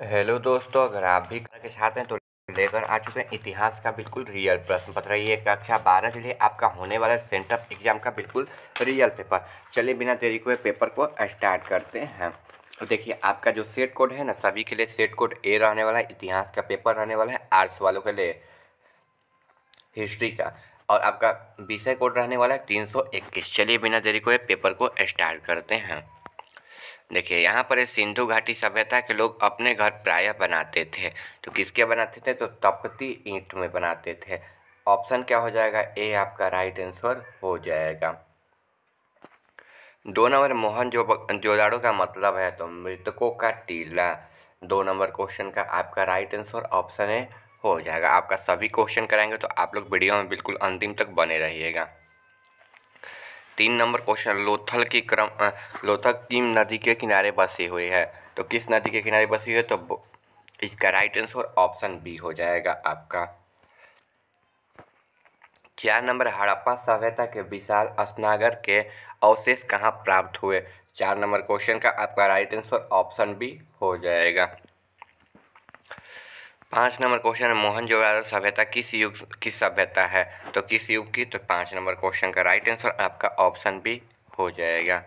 hello दोस्तों अगर आप भी के साथ हैं तो लेकर आ चुके हैं इतिहास का बिल्कुल रियल प्रश्न पत्र ये कक्षा बारह के लिए आपका होने वाला सेंटर एग्जाम का बिल्कुल रियल पेपर चलिए बिना देरी को पेपर को स्टार्ट करते हैं तो देखिए आपका जो सेट कोड है ना सभी के लिए सेट कोड ए रहने वाला है इतिहास का पेपर रहने वाला है आर्ट्स वालों के लिए हिस्ट्री का और आपका विषय कोड रहने वाला है तीन सौ इक्कीस चलिए बिना देरी को पेपर को स्टार्ट करते हैं देखिए यहाँ पर सिंधु घाटी सभ्यता के लोग अपने घर प्रायः बनाते थे तो किसके बनाते थे तो तपती ईंट में बनाते थे ऑप्शन क्या हो जाएगा ए आपका राइट आंसर हो जाएगा दो नंबर मोहन जो जोदाड़ो का मतलब है तो मृतकों का टीला दो नंबर क्वेश्चन का आपका राइट आंसर ऑप्शन ए हो जाएगा आपका सभी क्वेश्चन कराएंगे तो आप लोग वीडियो में बिल्कुल अंतिम तक बने रहिएगा तीन नंबर क्वेश्चन लोथल की क्रम लोथल किम नदी के किनारे बसी हुई है तो किस नदी के किनारे बसी हुई है तो इसका राइट आंसर ऑप्शन बी हो जाएगा आपका चार नंबर हड़प्पा सभ्यता के विशाल स्नागर के अवशेष कहाँ प्राप्त हुए चार नंबर क्वेश्चन का आपका राइट आंसर ऑप्शन बी हो जाएगा पाँच नंबर क्वेश्चन है मोहन जोदारो सभ्यता किस युग की सभ्यता है तो किस युग की तो पाँच नंबर क्वेश्चन का राइट आंसर आपका ऑप्शन भी हो जाएगा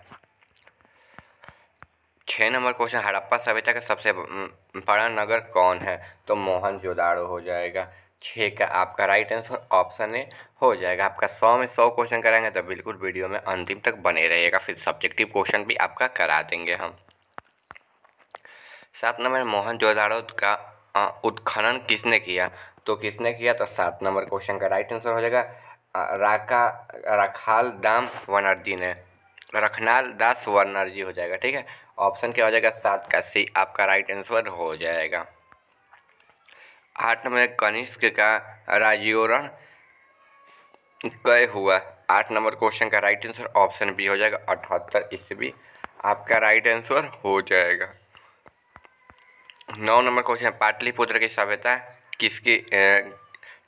छः नंबर क्वेश्चन हड़प्पा सभ्यता का सबसे बड़ा नगर कौन है तो मोहन जोदाड़ो हो जाएगा छः का आपका राइट आंसर ऑप्शन ए हो जाएगा आपका सौ में सौ क्वेश्चन कराएंगे तो बिल्कुल वीडियो में अंतिम तक बने रहिएगा फिर सब्जेक्टिव क्वेश्चन भी आपका करा देंगे हम सात नंबर मोहन जोदाड़ो का उत्खनन किसने किया तो किसने किया तो सात नंबर क्वेश्चन का राइट आंसर हो जाएगा राका रखाल दाम वनर्जी ने रखनाल दास वनर्जी हो जाएगा ठीक है ऑप्शन क्या हो जाएगा सात का सी आपका राइट आंसर हो जाएगा आठ नंबर कनिष्क का राजोरण कय हुआ आठ नंबर क्वेश्चन का राइट आंसर ऑप्शन बी हो जाएगा अठहत्तर ईस्वी आपका राइट आंसर हो जाएगा नौ नंबर क्वेश्चन है पाटलिपुत्र की सभ्यता किसकी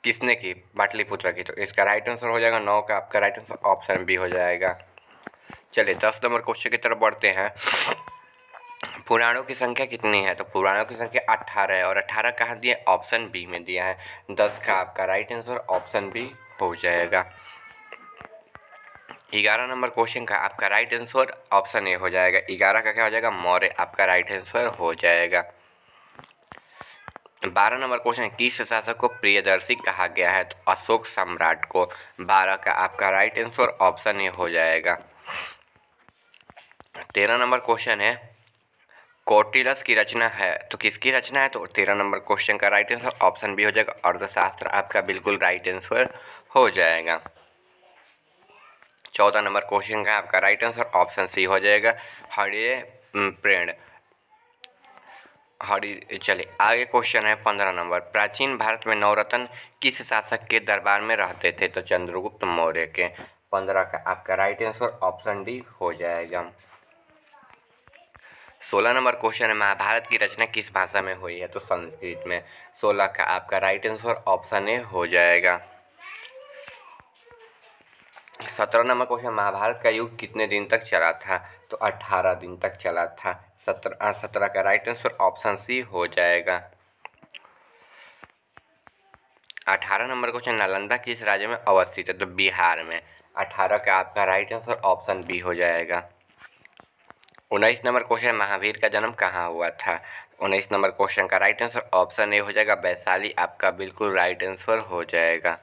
किसने की पाटलिपुत्र की तो इसका राइट आंसर हो जाएगा नौ का आपका राइट आंसर ऑप्शन बी हो जाएगा चलिए दस नंबर क्वेश्चन की तरफ बढ़ते हैं पुराणों की संख्या कितनी है तो पुराणों की संख्या अट्ठारह है और अट्ठारह कहाँ दिया ऑप्शन बी में दिया है दस का आपका राइट आंसर ऑप्शन बी हो जाएगा ग्यारह नंबर क्वेश्चन का आपका राइट आंसर ऑप्शन ए हो जाएगा ग्यारह का क्या हो जाएगा मौर्य आपका राइट आंसर हो जाएगा बारह नंबर क्वेश्चन है किस शासक को प्रियदर्शी कहा गया है तो अशोक सम्राट को बारह का आपका राइट आंसर ऑप्शन ए हो जाएगा तेरह नंबर क्वेश्चन है कोटिलस की रचना है तो किसकी रचना है तो तेरह नंबर क्वेश्चन का राइट आंसर ऑप्शन बी हो जाएगा अर्थशास्त्र आपका बिल्कुल राइट आंसर हो जाएगा चौदह नंबर क्वेश्चन का आपका राइट आंसर ऑप्शन सी हो जाएगा हरे प्रेण हरी चले आगे क्वेश्चन है पंद्रह नंबर प्राचीन भारत में नवरत्न किस शासक के दरबार में रहते थे तो चंद्रगुप्त मौर्य के पंद्रह का आपका राइट आंसर ऑप्शन डी हो जाएगा सोलह नंबर क्वेश्चन है महाभारत की रचना किस भाषा में हुई है तो संस्कृत में सोलह का आपका राइट आंसर ऑप्शन ए हो जाएगा सत्रह नंबर क्वेश्चन महाभारत का युग कितने दिन तक चला था तो अट्ठारह दिन तक चला था सत्रह सत्रह का राइट आंसर ऑप्शन सी हो जाएगा अठारह नंबर क्वेश्चन नालंदा किस राज्य में अवस्थित है तो बिहार में अठारह का आपका राइट आंसर ऑप्शन बी हो जाएगा उन्नीस नंबर क्वेश्चन महावीर का जन्म कहाँ हुआ था उन्नीस नंबर क्वेश्चन का राइट आंसर ऑप्शन ए हो जाएगा वैशाली आपका बिल्कुल राइट आंसर हो जाएगा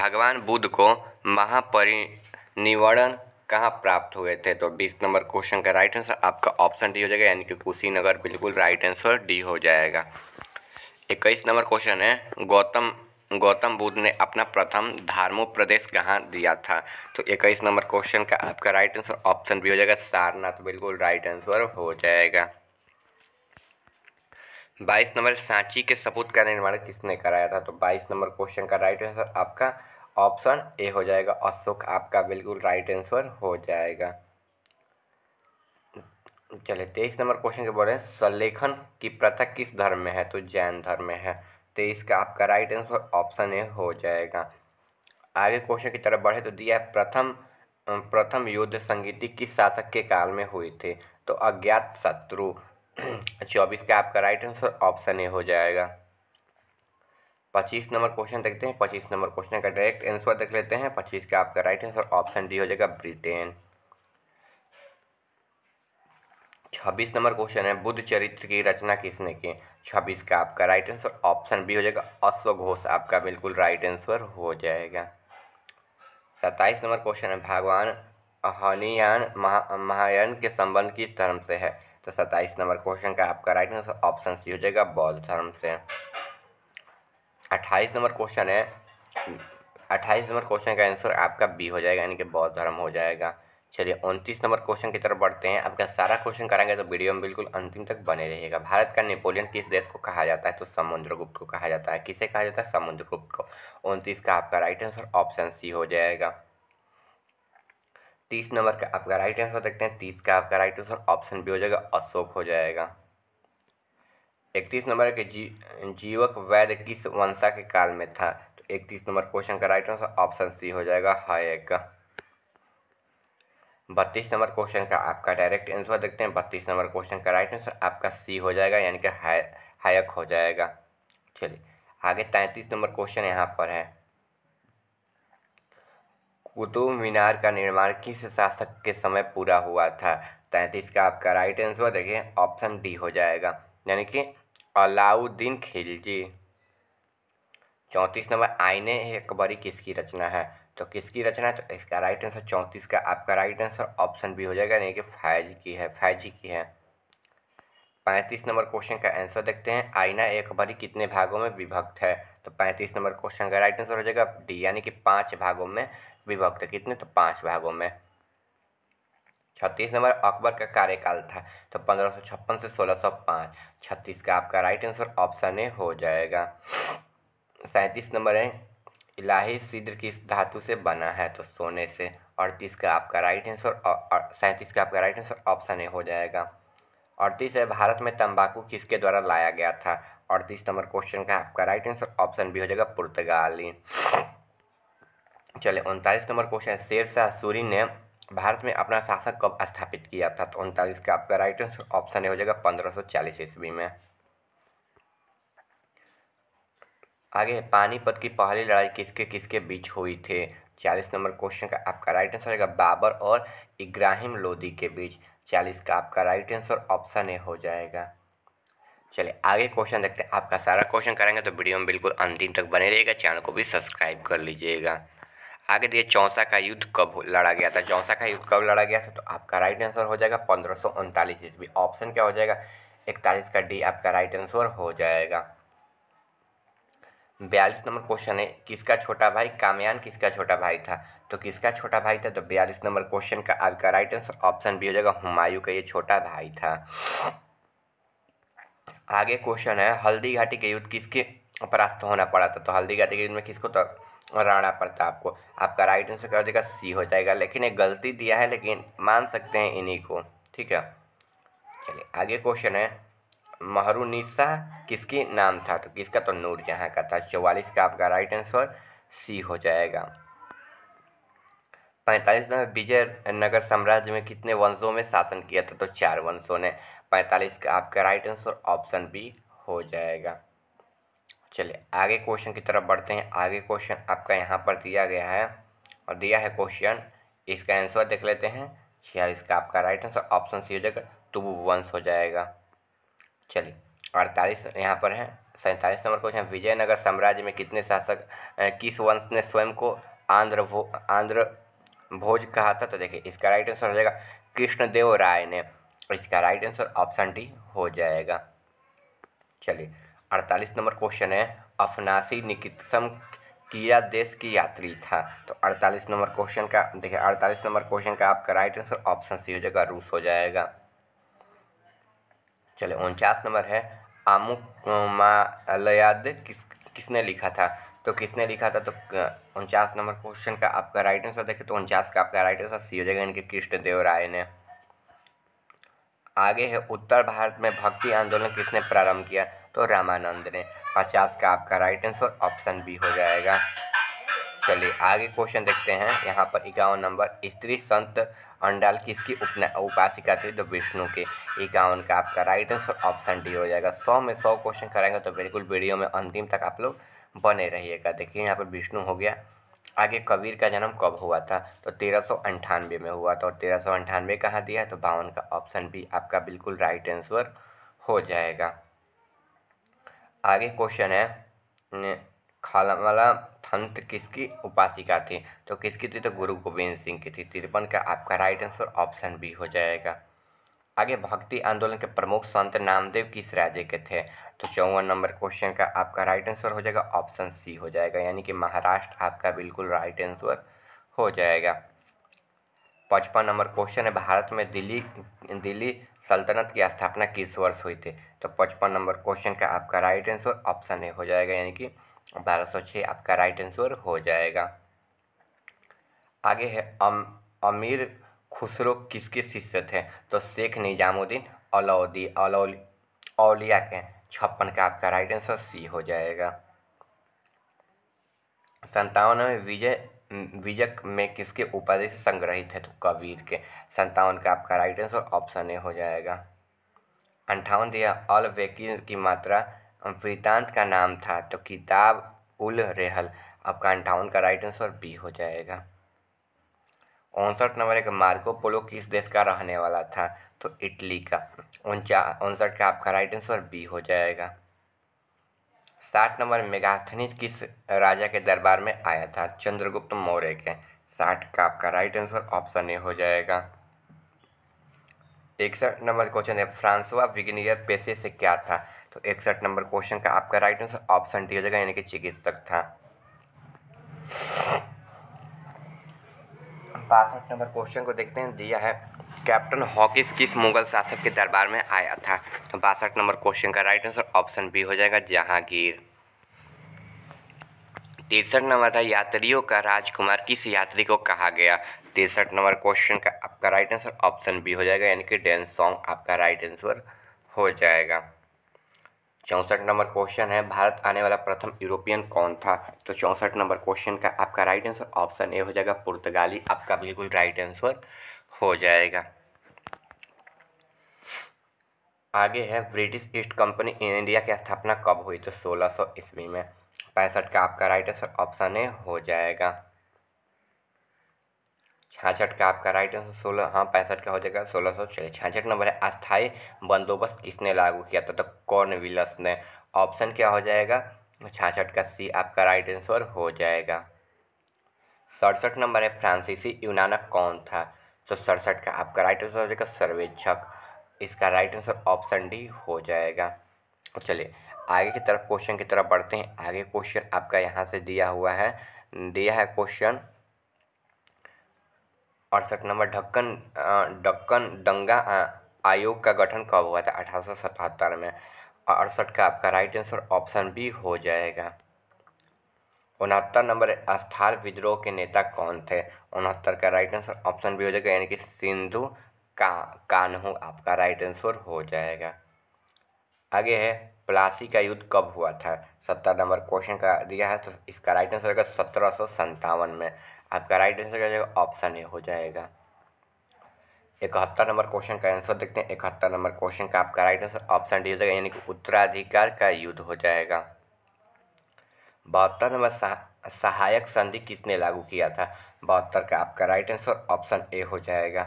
भगवान बुद्ध को महापरिनिवरण कहाँ प्राप्त हुए थे तो बीस नंबर क्वेश्चन का राइट आंसर आपका ऑप्शन डी हो जाएगा यानी कि कुशीनगर बिल्कुल राइट आंसर डी हो जाएगा इक्कीस नंबर क्वेश्चन है गौतम गौतम बुद्ध ने अपना प्रथम धार्मो प्रदेश कहाँ दिया था तो इक्कीस नंबर क्वेश्चन का आपका राइट आंसर ऑप्शन बी हो जाएगा सारनाथ बिल्कुल राइट आंसर हो जाएगा बाईस नंबर सांची के सपूत का निर्माण किसने कराया था तो बाईस नंबर क्वेश्चन का राइट आंसर आपका ऑप्शन ए हो जाएगा अशोक आपका बिल्कुल राइट आंसर हो जाएगा चलिए तेईस नंबर क्वेश्चन के बोल रहे हैं संलेखन की प्रथा किस धर्म में है तो जैन धर्म में है तेईस का आपका राइट आंसर ऑप्शन ए हो जाएगा आगे क्वेश्चन की तरफ बढ़े तो दिया है प्रथम प्रथम युद्ध संगीति किस शासक के काल में हुए थे तो अज्ञात शत्रु चौबीस का आपका राइट आंसर ऑप्शन ए हो जाएगा पच्चीस नंबर क्वेश्चन देखते हैं पच्चीस नंबर क्वेश्चन का डायरेक्ट आंसर देख लेते हैं पच्चीस का आपका राइट आंसर ऑप्शन डी हो जाएगा ब्रिटेन छब्बीस नंबर क्वेश्चन है बुद्ध चरित्र की रचना किसने की छब्बीस का आपका राइट आंसर ऑप्शन बी हो जाएगा अश्वघोष आपका बिल्कुल राइट आंसर हो जाएगा सत्ताईस नंबर क्वेश्चन है भगवान हनियान महा महायान के संबंध किस धर्म से है तो सत्ताईस नंबर क्वेश्चन का आपका राइट आंसर ऑप्शन सी हो जाएगा बौद्ध धर्म से अट्ठाईस नंबर क्वेश्चन है अट्ठाईस नंबर क्वेश्चन का आंसर आपका बी हो जाएगा यानी कि बौद्ध धर्म हो जाएगा चलिए उनतीस नंबर क्वेश्चन की तरफ बढ़ते हैं आपका सारा क्वेश्चन करेंगे तो वीडियो में बिल्कुल अंतिम तक बने रहेगा भारत का नेपोलियन किस देश को कहा जाता है तो समुद्रगुप्त को कहा जाता है किसे कहा जाता है समुद्रगुप्त को उनतीस का आपका राइट आंसर ऑप्शन सी हो जाएगा तीस नंबर का आपका राइट आंसर देखते हैं तीस का आपका राइट आंसर ऑप्शन बी हो जाएगा अशोक हो जाएगा इकतीस नंबर के जी जीवक वैद्य किस वंशा के काल में था तो इकतीस नंबर क्वेश्चन का राइट आंसर ऑप्शन सी हो जाएगा हायक बत्तीस नंबर क्वेश्चन का आपका डायरेक्ट आंसर देखते हैं बत्तीस नंबर क्वेश्चन का राइट आंसर आपका सी हो जाएगा यानी कि हाय हायक हो जाएगा चलिए आगे तैंतीस नंबर क्वेश्चन यहाँ पर है कुतुब मीनार का निर्माण किस शासक के समय पूरा हुआ था तैंतीस का आपका राइट आंसर देखिए ऑप्शन डी हो जाएगा यानी कि अलाउद्दीन खिलजी चौंतीस नंबर आईने अकबरी किसकी रचना है तो किसकी रचना है तो इसका राइट आंसर चौंतीस का आपका राइट आंसर ऑप्शन बी हो जाएगा यानी कि फैज की है फैजी की है पैंतीस नंबर क्वेश्चन का आंसर देखते हैं आईना एक बारी कितने भागों में विभक्त है तो पैंतीस नंबर क्वेश्चन का राइट आंसर हो जाएगा डी यानी कि पाँच भागों में विभक्त कितने तो पाँच भागों में छत्तीस नंबर अकबर का कार्यकाल था तो पंद्रह सौ छप्पन से सोलह सौ पाँच छत्तीस का आपका राइट आंसर ऑप्शन ए हो जाएगा सैंतीस नंबर है इलाही सिद्र किस धातु से बना है तो सोने से अड़तीस का आपका राइट आंसर सैंतीस का आपका राइट आंसर ऑप्शन ए हो जाएगा अड़तीस है भारत में तंबाकू किसके द्वारा लाया गया था अड़तीस नंबर क्वेश्चन का आपका राइट आंसर ऑप्शन बी हो जाएगा पुर्तगाली चले उनतालीस नंबर क्वेश्चन शेरशाह सूरी ने भारत में अपना शासक कब स्थापित किया था तो उनतालीस का आपका राइट आंसर ऑप्शन हो जाएगा पंद्रह सौ चालीस ईस्वी में आगे पानीपत की पहली लड़ाई किसके किसके बीच हुई थी चालीस नंबर क्वेश्चन का आपका राइट आंसर होगा बाबर और इब्राहिम लोदी के बीच चालीस का आपका राइट आंसर ऑप्शन ए हो जाएगा चलिए आगे क्वेश्चन देखते हैं आपका सारा क्वेश्चन करेंगे तो वीडियो में बिल्कुल अंतिम तक बने रहेगा चैनल को भी सब्सक्राइब कर लीजिएगा आगे देखिए चौसा का युद्ध कब लड़ा गया था चौसा का युद्ध कब लड़ा गया था तो आपका राइट आंसर हो जाएगा पंद्रह सौ उनतालीस ईस्वी ऑप्शन क्या हो जाएगा इकतालीस का डी आपका राइट आंसर हो जाएगा बयालीस नंबर क्वेश्चन है किसका छोटा भाई कामयान किसका छोटा भाई था तो किसका छोटा भाई था तो बयालीस नंबर क्वेश्चन का आपका राइट आंसर ऑप्शन बी हो जाएगा हुमायूं का ये छोटा भाई था आगे क्वेश्चन है हल्दी घाटी के युद्ध किसके परास्त होना पड़ा था तो हल्दी घाटी के युद्ध में किसको तो राणा प्रताप को आपका राइट आंसर क्या हो जाएगा सी हो जाएगा लेकिन ये गलती दिया है लेकिन मान सकते हैं इन्हीं को ठीक है चलिए आगे क्वेश्चन है महरूनिसा किसकी नाम था तो किसका तो नूर जहाँ का था चौवालीस का आपका राइट आंसर सी हो जाएगा पैंतालीस में विजय नगर साम्राज्य में कितने वंशों में शासन किया था तो चार वंशों ने पैंतालीस का आपका राइट आंसर ऑप्शन बी हो जाएगा चलिए आगे क्वेश्चन की तरफ बढ़ते हैं आगे क्वेश्चन आपका यहाँ पर दिया गया है और दिया है क्वेश्चन इसका आंसर देख लेते हैं छियालीस का आपका राइट आंसर ऑप्शन सी हो जाएगा तुबु वंश हो जाएगा चलिए अड़तालीस यहाँ पर है सैंतालीस नंबर क्वेश्चन विजयनगर साम्राज्य में कितने शासक किस वंश ने स्वयं को आंध्र भो आंध्र भोज कहा था तो देखिए इसका राइट आंसर हो जाएगा कृष्णदेव राय ने इसका राइट आंसर ऑप्शन डी हो जाएगा चलिए अड़तालीस नंबर क्वेश्चन है अफनासी निकितसम किया देश की यात्री था तो अड़तालीस नंबर क्वेश्चन का देखिए अड़तालीस नंबर क्वेश्चन का आपका राइट आंसर ऑप्शन सी हो जाएगा रूस हो जाएगा चले उनचास नंबर है आमुक मालयाद किस किसने लिखा था तो किसने लिखा था तो उनचास नंबर क्वेश्चन का आपका राइट आंसर देखिए तो उनचास का आपका राइट आंसर सी हो जाएगा इनके कृष्ण देव राय ने आगे है उत्तर भारत में भक्ति आंदोलन किसने प्रारंभ किया तो रामानंद ने पचास का आपका राइट आंसर ऑप्शन बी हो जाएगा चलिए आगे क्वेश्चन देखते हैं यहाँ पर इक्यावन नंबर स्त्री संत अंडाल किसकी उपना उपासिका थी तो विष्णु के इक्यावन का आपका राइट आंसर ऑप्शन डी हो जाएगा सौ में सौ क्वेश्चन कराएंगे तो बिल्कुल वीडियो में अंतिम तक आप लोग बने रहिएगा देखिए यहाँ पर विष्णु हो गया आगे कबीर का जन्म कब हुआ था तो तेरह सौ अंठानवे में हुआ था और तेरह सौ दिया है तो बावन का ऑप्शन बी आपका बिल्कुल राइट आंसर हो जाएगा आगे क्वेश्चन है खालमला थंत किसकी उपासिका थी तो किसकी थी तो गुरु गोविंद सिंह की थी तिरपन का आपका राइट आंसर ऑप्शन बी हो जाएगा आगे भक्ति आंदोलन के प्रमुख संत नामदेव किस राज्य के थे तो चौवन नंबर क्वेश्चन का आपका राइट आंसर हो जाएगा ऑप्शन सी हो जाएगा यानी कि महाराष्ट्र आपका बिल्कुल राइट आंसर हो जाएगा पचपन नंबर क्वेश्चन है भारत में दिल्ली दिल्ली सल्तनत की स्थापना किस वर्ष हुई थी तो पचपन नंबर क्वेश्चन का आपका राइट आंसर ऑप्शन ए हो जाएगा यानी कि बारह सौ आपका राइट आंसर हो जाएगा आगे है अम अमीर खुसरो किसके शिष्य थे तो शेख निजामुद्दीन अलाउद्दी अलौलिया अलिया के छप्पन का आपका राइट आंसर सी हो जाएगा संतावन में विजय विजक में किसके उपाधि से संग्रहित है तो कबीर के संतावन का आपका राइट आंसर ऑप्शन ए हो जाएगा अंठावन दिया अल वेकी की मात्रा वृतांत का नाम था तो किताब उल रेहल आपका अंठावन का राइट आंसर बी हो जाएगा उनसठ नंबर एक मार्को पोलो किस देश का रहने वाला था तो इटली का उनचा उनसठ का आपका राइट आंसर बी हो जाएगा साठ नंबर मेगास्थनीज किस राजा के दरबार में आया था चंद्रगुप्त मौर्य के साठ का आपका राइट आंसर ऑप्शन ए हो जाएगा इकसठ नंबर क्वेश्चन है फ्रांसवा विग्नियर पेशे से क्या था तो इकसठ नंबर क्वेश्चन का आपका राइट आंसर ऑप्शन डी हो जाएगा यानी कि चिकित्सक था बासठ नंबर क्वेश्चन को देखते हैं दिया है कैप्टन हॉकिस किस मुगल शासक के दरबार में आया था तो बासठ नंबर क्वेश्चन का राइट आंसर ऑप्शन बी हो जाएगा जहांगीर तिरसठ नंबर था यात्रियों का राजकुमार किस यात्री को कहा गया तिरसठ नंबर क्वेश्चन का आपका राइट आंसर ऑप्शन बी हो जाएगा यानी कि डेंस सॉन्ग आपका राइट आंसर हो जाएगा चौंसठ नंबर क्वेश्चन है भारत आने वाला प्रथम यूरोपियन कौन था तो चौंसठ नंबर क्वेश्चन का आपका राइट आंसर ऑप्शन ए हो जाएगा पुर्तगाली आपका बिल्कुल राइट आंसर हो जाएगा आगे है British East company in India की स्थापना कब हुई तो सोलह सौ ईस्वी में पैंसठ का आपका राइट आंसर ऑप्शन ए हो जाएगा छियासठ का आपका राइट आंसर सोलह हाँ पैंसठ का हो जाएगा सोलह सौ छियासठ नंबर है अस्थाई बंदोबस्त किसने लागू किया था तो कॉर्नविलस ने ऑप्शन क्या हो जाएगा छियासठ का सी आपका राइट आंसर हो जाएगा सड़सठ नंबर है फ्रांसीसी यूनानक कौन था तो सड़सठ का आपका राइट आंसर हो जाएगा सर्वेक्षक इसका राइट आंसर ऑप्शन डी हो जाएगा तो चलिए आगे की तरफ क्वेश्चन की तरफ बढ़ते हैं आगे क्वेश्चन आपका यहाँ से दिया हुआ है दिया है क्वेश्चन अड़सठ नंबर ढक्कन ढक्कन दंगा आयोग का गठन कब हुआ था अठारह सौ सतहत्तर में अड़सठ का आपका राइट आंसर ऑप्शन बी हो जाएगा उनहत्तर नंबर स्थल विद्रोह के नेता कौन थे उनहत्तर का राइट आंसर ऑप्शन बी हो जाएगा यानी कि सिंधु का कानू आपका राइट आंसर हो जाएगा आगे है प्लासी का युद्ध कब हुआ था सत्तर नंबर क्वेश्चन का दिया है तो इसका राइट आंसर होगा सत्रह सौ संतावन में आपका राइट आंसर क्या हो जाएगा ऑप्शन ए हो जाएगा इकहत्तर नंबर क्वेश्चन का आंसर देखते हैं इकहत्तर नंबर क्वेश्चन का आपका राइट आंसर ऑप्शन डी हो जाएगा यानी कि उत्तराधिकार का युद्ध हो जाएगा बहत्तर नंबर सहायक संधि किसने लागू किया था बहत्तर का आपका राइट आंसर ऑप्शन ए हो जाएगा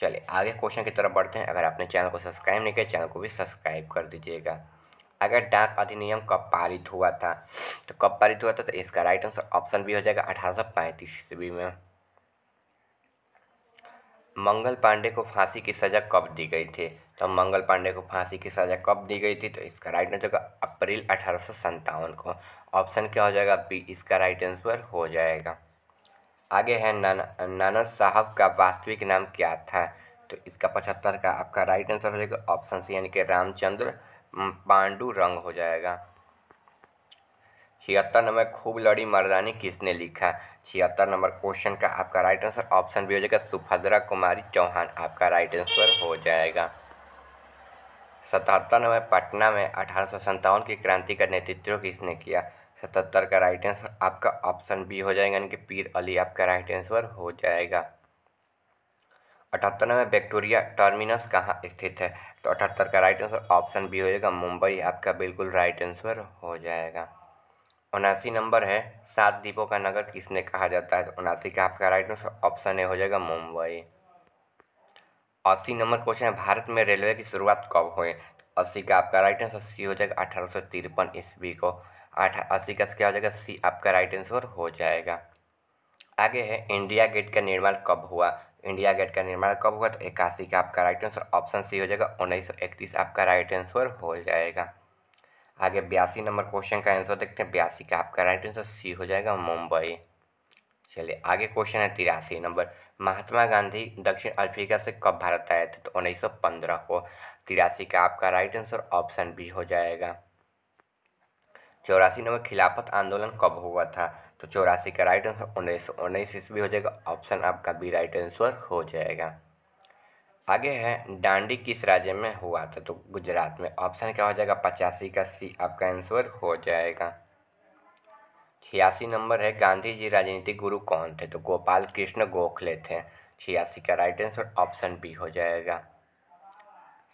चलिए आगे क्वेश्चन की तरफ बढ़ते हैं अगर आपने चैनल को सब्सक्राइब नहीं किया चैनल को भी सब्सक्राइब कर दीजिएगा अगर डाक अधिनियम कब पारित हुआ था तो कब पारित हुआ था तो इसका राइट आंसर ऑप्शन बी हो जाएगा अठारह सौ पैंतीस ईस्वी में मंगल पांडे को फांसी की सज़ा कब दी गई थी तो मंगल पांडे को फांसी की सज़ा कब दी गई थी तो इसका राइट आंसर होगा अप्रैल अठारह को ऑप्शन क्या हो जाएगा बी इसका राइट आंसर हो जाएगा आगे है नाना नाना साहब का वास्तविक नाम क्या था तो इसका पचहत्तर का आपका राइट आंसर हो जाएगा ऑप्शन सी यानी कि रामचंद्र पांडु रंग हो जाएगा छिहत्तर नंबर खूब लड़ी मर्दानी किसने लिखा छिहत्तर नंबर क्वेश्चन का आपका राइट आंसर ऑप्शन बी हो जाएगा सुभद्रा कुमारी चौहान आपका राइट आंसर हो जाएगा सतहत्तर नंबर पटना में अठारह की क्रांति का नेतृत्व किसने किया सतहत्तर का राइट आंसर आपका ऑप्शन बी हो जाएगा यानी कि पीर अली आपका राइट आंसर हो जाएगा अठहत्तरवें विक्टोरिया टर्मिनस कहाँ स्थित है तो अठहत्तर का राइट आंसर ऑप्शन बी हो जाएगा मुंबई आपका बिल्कुल राइट आंसर हो जाएगा उनासी नंबर है सात दीपों का नगर किसने कहा जाता है तो उनासी का आपका राइट आंसर ऑप्शन ए हो जाएगा मुंबई अस्सी नंबर क्वेश्चन है भारत में रेलवे की शुरुआत कब हुई तो अस्सी का आपका राइट आंसर सी हो जाएगा अठारह सौ तिरपन ईस्वी को आठ अस्सी का क्या हो जाएगा सी आपका राइट आंसर हो जाएगा आगे है इंडिया गेट का निर्माण कब हुआ इंडिया गेट का निर्माण कब हुआ तो इक्यासी का आपका राइट आंसर ऑप्शन सी हो जाएगा उन्नीस आपका राइट आंसर हो जाएगा आगे बयासी नंबर क्वेश्चन का आंसर देखते हैं बयासी का आपका राइट आंसर सी हो जाएगा मुंबई चलिए आगे क्वेश्चन है तिरासी नंबर महात्मा गांधी दक्षिण अफ्रीका से कब भारत आए थे तो उन्नीस सौ पंद्रह को तिरासी का आपका राइट आंसर ऑप्शन बी हो जाएगा चौरासी नंबर खिलाफत आंदोलन कब हुआ था तो चौरासी का राइट आंसर उन्नीस सौ उन्नीस ईस्वी हो जाएगा ऑप्शन आपका बी राइट आंसर हो जाएगा आगे है डांडी किस राज्य में हुआ था तो गुजरात में ऑप्शन क्या हो जाएगा पचासी का सी आपका आंसर हो जाएगा छियासी नंबर है गांधी जी राजनीतिक गुरु कौन थे तो गोपाल कृष्ण गोखले थे छियासी का राइट आंसर ऑप्शन बी हो जाएगा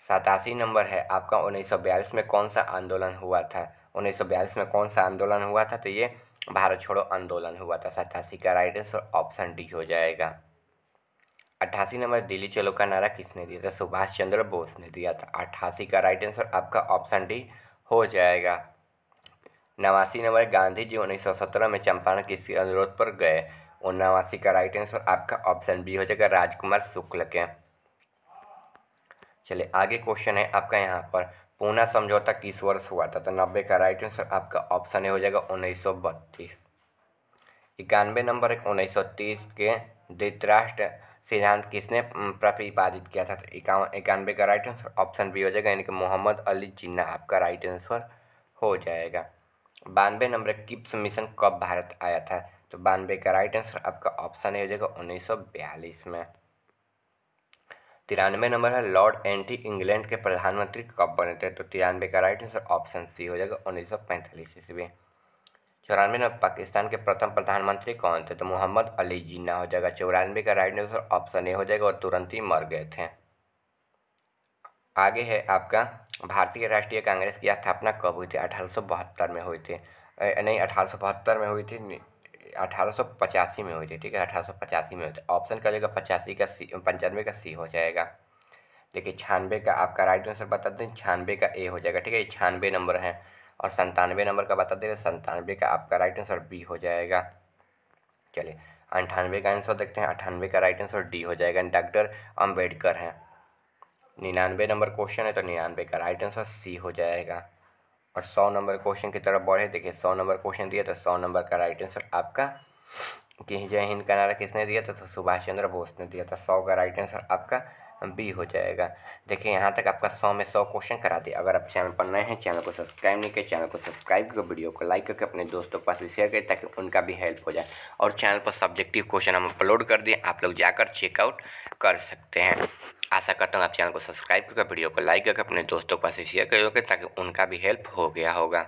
सतासी नंबर है आपका बयालीस में कौन सा आंदोलन हुआ था बयालीस में कौन सा आंदोलन हुआ था तो ये भारत छोड़ो आंदोलन हुआ था सतासी का राइट आंसर ऑप्शन डी हो जाएगा अट्ठासी नंबर दिल्ली चलो का नारा किसने दिया था सुभाष चंद्र बोस ने दिया था अट्ठासी का राइट आंसर आपका ऑप्शन डी हो जाएगा नवासी नंबर गांधी जी उन्नीस सौ सत्रह में चंपारण किस अनुरोध पर गए और नवासी का राइट आंसर आपका ऑप्शन बी हो जाएगा राजकुमार शुक्ल के चलिए आगे क्वेश्चन है आपका यहाँ पर पूना समझौता किस वर्ष हुआ था तो नब्बे का राइट आंसर आपका ऑप्शन ए हो जाएगा उन्नीस सौ बत्तीस इक्यानवे नंबर एक उन्नीस सौ तीस के धृतराष्ट्र सिद्धांत किसने प्रतिपादित किया था तो इक्यावन इक्यानवे का राइट आंसर ऑप्शन बी हो जाएगा यानी कि मोहम्मद अली जिन्ना आपका राइट आंसर हो जाएगा बानवे नंबर किप्स मिशन कब भारत आया था तो बानवे का राइट आंसर आपका ऑप्शन हो जाएगा उन्नीस में तिरानवे नंबर है लॉर्ड एंटी इंग्लैंड के प्रधानमंत्री कब बने थे तो तिरानवे का राइट आंसर ऑप्शन सी हो जाएगा उन्नीस सौ पैंतालीस ईस्वी चौरानवे नंबर पाकिस्तान के प्रथम प्रधानमंत्री कौन थे तो मोहम्मद अली जिन्ना हो जाएगा चौरानवे का राइट आंसर ऑप्शन ए हो जाएगा और तुरंत ही मर गए थे आगे है आपका भारतीय राष्ट्रीय कांग्रेस की स्थापना कब हुई थी अठारह में हुई थी नहीं अठारह में हुई थी अठारह में हुई थी ठीक है अठारह में हुई जाए ऑप्शन का जगह पचासी का सी पंचानवे का सी हो जाएगा देखिए छानवे का आपका राइट आंसर बता दें छियानवे का ए हो जाएगा ठीक है ये छियानवे नंबर है और संतानवे नंबर का बता दे रहे संतानवे का आपका राइट आंसर बी हो जाएगा चलिए अंठानवे का आंसर देखते हैं अठानवे का राइट आंसर डी हो जाएगा डॉक्टर अम्बेडकर हैं निन्यानवे नंबर क्वेश्चन है तो निन्यानवे का राइट आंसर सी हो जाएगा और सौ नंबर क्वेश्चन की तरफ बढ़े देखिए सौ नंबर क्वेश्चन दिया तो सौ नंबर का राइट आंसर आपका कि जय हिंद का नारा किसने दिया था तो सुभाष चंद्र बोस ने दिया था सौ का राइट आंसर आपका बी हो जाएगा देखिए यहाँ तक आपका सौ में सौ क्वेश्चन करा दिया अगर आप चैनल पर नए हैं चैनल को सब्सक्राइब नहीं किया चैनल को सब्सक्राइब करके वीडियो को लाइक करके अपने दोस्तों के पास भी शेयर करें ताकि उनका भी हेल्प हो जाए और चैनल पर सब्जेक्टिव क्वेश्चन हम अपलोड कर दिए आप लोग जाकर चेकआउट कर सकते हैं आशा करता हूँ आप चैनल को सब्सक्राइब करके वीडियो को लाइक करके अपने दोस्तों के पास शेयर करोगे ताकि उनका भी हेल्प हो गया होगा